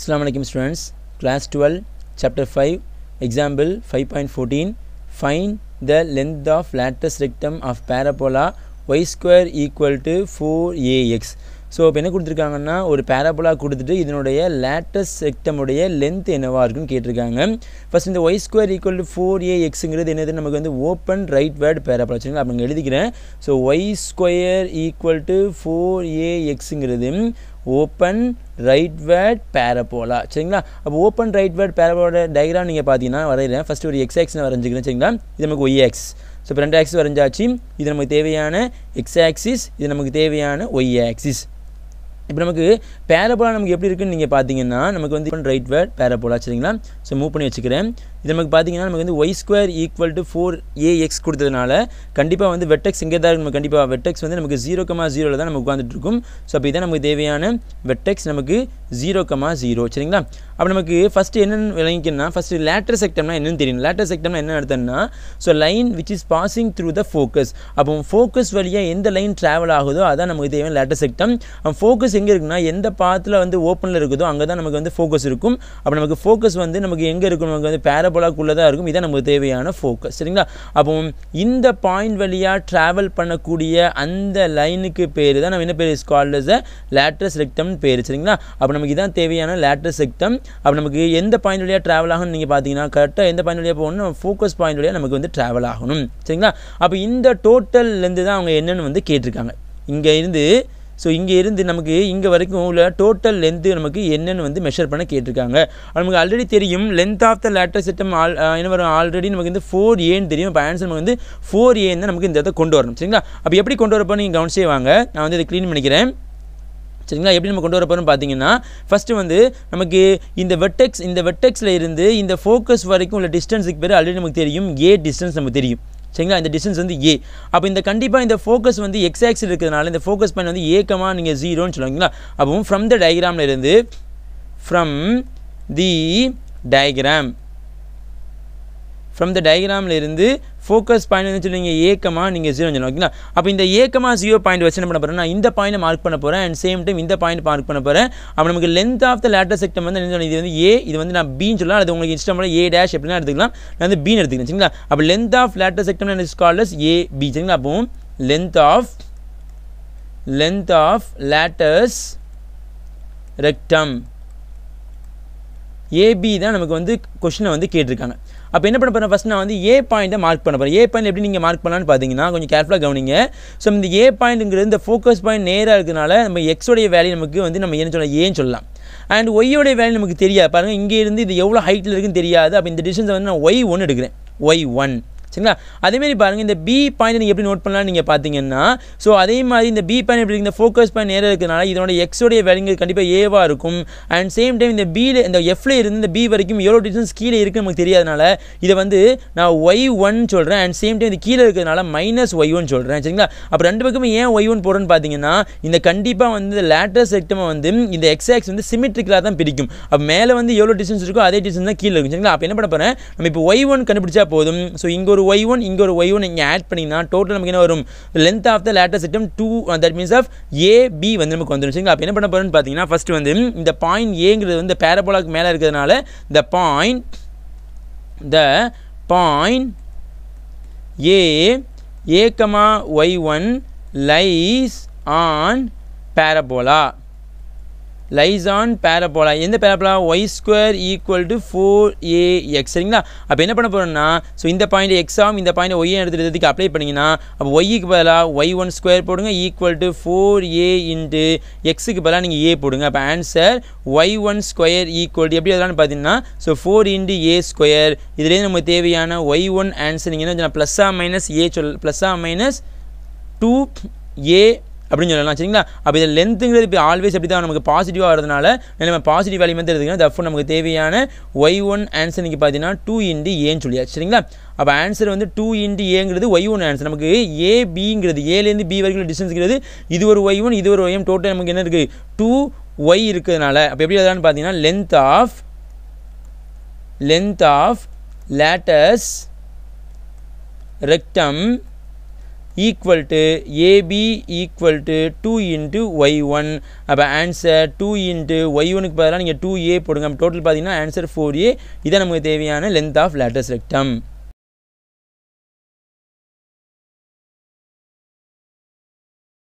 Assalamu alaikum students class 12 chapter 5 example 5.14 find the length of latus rectum of parabola y square equal to 4ax so இப்போ என்ன கொடுத்துருக்காங்கன்னா ஒரு பேராபோலா கொடுத்துட்டு இதனுடைய latest செக்டமுடைய length என்னவாக இருக்குன்னு கேட்டிருக்காங்க ஃபஸ்ட் இந்த y square equal to four a எக்ஸுங்கிறது என்னது நமக்கு வந்து ஓப்பன் ரைட் வேர்டு பேராபோலா வச்சுருங்க அப்படி எழுதிக்கிறேன் so y square equal to four a எக்ஸுங்கிறது ஓப்பன் ரைட் வேர்ட் பேரபோலா சரிங்களா அப்போ ஓப்பன் ரைட் வேர்ட் பேரபோலோட டயக்ராம் நீங்கள் பார்த்தீங்கன்னா வரைகிறேன் ஃபஸ்ட்டு ஒரு எக்ஸ் ஆக்ஸ் நான் வரைஞ்சிக்கிறேன் சரிங்களா இது நமக்கு ஒய் ஆக்ஸ் ஸோ ரெண்டு ஆக்சிஸ் வரைஞ்சாச்சு இது நமக்கு தேவையான எக்ஸ் ஆக்சிஸ் இது நமக்கு தேவையான ஒய் ஆக்சிஸ் இப்போ நமக்கு பேரபோலா நமக்கு எப்படி இருக்குன்னு நீங்கள் பார்த்தீங்கன்னா நமக்கு வந்து ரைட் வேர்ட் பேரபோலா சரிங்களா ஸோ மூவ் பண்ணி வச்சுக்கிறேன் இது நமக்கு பார்த்திங்கன்னா நமக்கு வந்து y square equal to four a x கொடுத்ததுனால கண்டிப்பாக வந்து வெட்டெக்ஸ் இங்கே தான் நம்ம கண்டிப்பாக வெட்டெக்ஸ் வந்து நமக்கு ஜீரோ கமா ஜீரோவில் தான் நமக்கு உட்காந்துட்டு இருக்கும் ஸோ அப்போ இதான் நமக்கு தேவையான வெட்டெக்ஸ் நமக்கு ஜீரோ கமா ஜீரோ சரிங்களா அப்போ நமக்கு ஃபஸ்ட்டு என்னென்னு விளங்கிக்கணும்னா ஃபஸ்ட்டு லேட்டர் செக்டம்னா என்னென்னு தெரியும் லேட்டர் செக்டம்னா என்ன அர்த்தம்னா so line which is passing through the focus அப்போ ஃபோக்கஸ் வழியாக எந்த லைன் ட்ராவல் ஆகுதோ அதான் நமக்கு தேவையான லேட்டர் செக்டம் ஃபோக்கஸ் எங்கே இருக்குன்னா எந்த பாத்தில் வந்து ஓப்பனில் இருக்குதோ அங்கே தான் நமக்கு வந்து ஃபோக்கஸ் இருக்கும் அப்போ நமக்கு ஃபோக்கஸ் வந்து நமக்கு எங்கே இருக்கும் நமக்கு வந்து பேர பேரபோலாக்குள்ளே தான் இருக்கும் இதான் நமக்கு தேவையான ஃபோக்கஸ் சரிங்களா அப்போ இந்த பாயிண்ட் வழியாக ட்ராவல் பண்ணக்கூடிய அந்த லைனுக்கு பேர் தான் நம்ம என்ன பேர் ஸ்கால்டர்ஸ் லேட்ரஸ் ரெக்டம்னு பேர் சரிங்களா அப்போ நமக்கு இதான் தேவையான லேட்ரஸ் ரெக்டம் அப்போ நமக்கு எந்த பாயிண்ட் வழியாக ட்ராவல் ஆகணும்னு நீங்கள் பார்த்தீங்கன்னா கரெக்டாக எந்த பாயிண்ட் வழியாக போகணும் ஃபோக்கஸ் பாயிண்ட் வழியாக நமக்கு வந்து ட்ராவல் ஆகணும் சரிங்களா அப்போ இந்த டோட்டல்லேருந்து தான் அவங்க என்னென்னு வந்து கேட்டிருக்காங்க இங்கே இருந்து ஸோ இங்கே இருந்து நமக்கு இங்கே வரைக்கும் உள்ள டோட்டல் லென்த்து நமக்கு என்னென்னு வந்து மெஷர் பண்ண கேட்டிருக்காங்க நமக்கு ஆல்ரெடி தெரியும் length of the latus system all என்ன வரும் ஆல்ரெடி நமக்கு வந்து ஃபோர் ஏன்னு தெரியும் இப்போ ஆன்சர் நமக்கு வந்து ஃபோர் ஏன்னு தான் நமக்கு இந்த இதை கொண்டு வரணும் சரிங்களா அப்போ எப்படி கொண்டு வரப்போ நீங்கள் கவனிச்சே வாங்க நான் வந்து இதை க்ளீன் பண்ணிக்கிறேன் சரிங்களா எப்படி நம்ம கொண்டு வரப்போம் பார்த்தீங்கன்னா ஃபஸ்ட்டு வந்து நமக்கு இந்த வெட்டெக்ஸ் இந்த வெட்டெக்ஸில் இருந்து இந்த ஃபோக்கஸ் வரைக்கும் உள்ள டிஸ்டன்ஸுக்கு பேர் ஆல்ரெடி நமக்கு தெரியும் ஏ டிஸ்டன்ஸ் நமக்கு தெரியும் சரிங்களா இந்த டிஸ்டன்ஸ் வந்து ஏ அப்போ இந்த கண்டிப்பாக இந்த ஃபோக்கஸ் வந்து எக்ஸ் ஆக்சில் இருக்கிறதுனால இந்த ஃபோக்கஸ் பாயிண்ட் வந்து ஏக்கமாக நீங்கள் ஜீரோன்னு சொல்லுவீங்களா அப்போ ஃப்ரம் த டயக்ராமில் இருந்து from the diagram from the டயக்ராமில் இருந்து ஃபோக்கஸ் பாயிண்ட் வந்து சொன்னீங்க ஏக்கமாக நீங்கள் ஜீரோ சொல்லணும் ஓகேங்களா அப்போ இந்த ஏக்கமாக ஜீரோ பாயிண்ட் வச்சு என்ன பண்ண போகிறேன் நான் இந்த பாயிண்ட் மார்க் பண்ண போகிறேன் அண்ட் சேம் டைம் இந்த பாயிண்ட் மார்க் பண்ண போகிறேன் அப்போ நமக்கு length of the latus rectum வந்து என்ன இது வந்து ஏ இது வந்து நான் பீன் சொல்லலாம் அது உங்களுக்கு இஷ்டம் ஏ டேஷ் எப்படின்னா எடுத்துக்கலாம் நான் வந்து பீன் எடுத்துக்கிறேன் சரிங்களா அப்போ length of latus rectum is equals A B சரிங்களா அப்போ length of length of latus rectum AB தான் நமக்கு வந்து கொஷினை வந்து கேட்டிருக்காங்க அப்போ என்ன பண்ண போகிறேன் ஃபஸ்ட் நான் வந்து ஏ பாயிண்ட்டை மார்க் பண்ண போகிறேன் ஏ பாயிண்ட் எப்படி நீங்கள் மார்க் பண்ணலான்னு பார்த்தீங்கன்னா கொஞ்சம் கேர்ஃபுல்லாக கவனிங்க ஸோ இந்த ஏ பாயிண்ட்டுங்கிறது இந்த ஃபோக்கஸ் பாயிண்ட் நேராக இருக்கிறனால நம்ம எக்ஸோடைய வேலையை நமக்கு வந்து நம்ம என்ன சொல்லலாம் ஏன்னு சொல்லலாம் அண்ட் ஒய்யோடைய வேலை நமக்கு தெரியாது பாருங்கள் இங்கேருந்து இது எவ்வளோ ஹைட்டில் இருக்குன்னு தெரியாது அப்போ இந்த டிஸ்டன்ஸை வந்து நான் ஒய் ஒன்று எடுக்கிறேன் ஒய் ஒன் சரிங்களா அதேமாரி பாருங்கள் இந்த பி பாயிண்ட் நீங்கள் எப்படி நோட் பண்ணலாம் நீங்கள் பார்த்தீங்கன்னா ஸோ அதே மாதிரி இந்த பி பாயிண்ட் எப்படி இந்த ஃபோக்கஸ் பாயிண்ட் நேராக இருக்கிறதுனால இதனோட எக்ஸோடைய வேல்யூங்க கண்டிப்பாக ஏவாக இருக்கும் அண்ட் சேம் டைம் இந்த பியில் இந்த எஃப்ல இருந்து இந்த பி வரைக்கும் எவ்வளோ டிஸ்டன்ஸ் கீழே இருக்குது நமக்கு தெரியாதனால இதை வந்து நான் ஒய் ஒன் சொல்கிறேன் அண்ட் சேம் டைம் இந்த கீழே இருக்கிறதுனால மைனஸ் ஒய் ஒன் சொல்கிறேன் சரிங்களா அப்போ ரெண்டு பக்கமும் ஏன் ஒய் ஒன் போடுறேன்னு பார்த்தீங்கன்னா இந்த கண்டிப்பாக வந்து இந்த லேட்டர் செக்டமாக வந்து இந்த எக்ஸாக்ஸ் வந்து சிமெட்ரிக்கலாக தான் பிரிக்கும் அப்போ மேலே வந்து எவ்வளோ டிஸ்டன்ஸ் இருக்கோ அதே டிஸ்டன்ஸ் தான் கீழே இருக்கும் சரிங்களா அப்போ என்ன பண்ண போகிறேன் நம்ம இப்போ ஒய் ஒன் கண்டுபிடிச்சா போதும் ஸோ இங்கே ஒரு ஒரு ஒய் ஒன் இங்கே ஒரு ஒய் ஒன் இங்கே ஆட் பண்ணிங்கன்னா டோட்டல் நமக்கு என்ன வரும் length of the latus system two that means of AB வந்து நமக்கு வந்துடும் சரிங்களா அப்போ என்ன பண்ண போகிறோம்னு பார்த்தீங்கன்னா ஃபஸ்ட்டு வந்து இந்த பாயிண்ட் ஏங்கிறது வந்து பேரபோலாக்கு மேலே இருக்கிறதுனால the point the point a a comma y one lies on parabola lies on parabola எந்த parabola y square equal to four a x சரிங்களா அப்போ என்ன பண்ண போகிறோம்னா ஸோ இந்த பாயிண்ட் எக்ஸாம் இந்த பாயிண்ட் ஒய்யை எடுத்துகிட்டு எடுத்துக்கு அப்ளை பண்ணிங்கன்னா அப்போ ஒய்க்கு பதிலாக ஒய் ஒன் ஸ்கொயர் போடுங்க equal to four a into எக்ஸுக்கு பதிலாக நீங்கள் ஏ போடுங்க அப்போ answer y one square equal எப்படி அதெல்லாம் பார்த்தீங்கன்னா so four into a square இதுலேருந்து நமக்கு தேவையான ஒய் ஒன் ஆன்சர் நீங்கள் என்ன ப்ளஸ்ஸாக மைனஸ் ஏ சொல் ப்ளஸ்ஸாக மைனஸ் டூ ஏ அப்படின்னு சொல்லலாம் சரிங்களா அப்போ இதில் லென்த்துங்கிறது இப்போ ஆல்வேஸ் அப்படி தான் நமக்கு பாசிட்டிவாக வரதுனால நம்ம பாசிட்டிவ் வேல்யூ வந்து எடுத்துக்கணும் தஃப் நமக்கு தேவையான ஒய் ஒன் ஆன்சர் இன்றைக்கி பார்த்தீங்கன்னா டூ இன்டு ஏன்னு சொல்லியாச்சு சரிங்களா அப்போ ஆன்சர் வந்து டூ இன்டு ஏங்கிறது ஒய் ஒன் ஆன்சர் நமக்கு ஏ பிங்கிறது ஏலேருந்து பி வரைக்கும் டிஸ்டன்ஸ்ங்கிறது இது ஒரு ஒய் ஒன் இது ஒரு ஒய் ஒன் டோட்டல் நமக்கு என்ன இருக்குது டூ ஒய் இருக்கிறதுனால அப்போ எப்படி எதான்னு பார்த்தீங்கன்னா length of length of latus rectum to AB equal to two into y one அப்போ ஆன்சர் டூ இன்ட்டு ஒய் ஒனுக்கு பதிலாக நீங்கள் டூ ஏ போடுங்க டோட்டல் பார்த்தீங்கன்னா ஆன்சர் ஃபோர் ஏ இதை நமக்கு தேவையான லென்த் ஆஃப் லேட்டஸ்ட் ரெக்டம்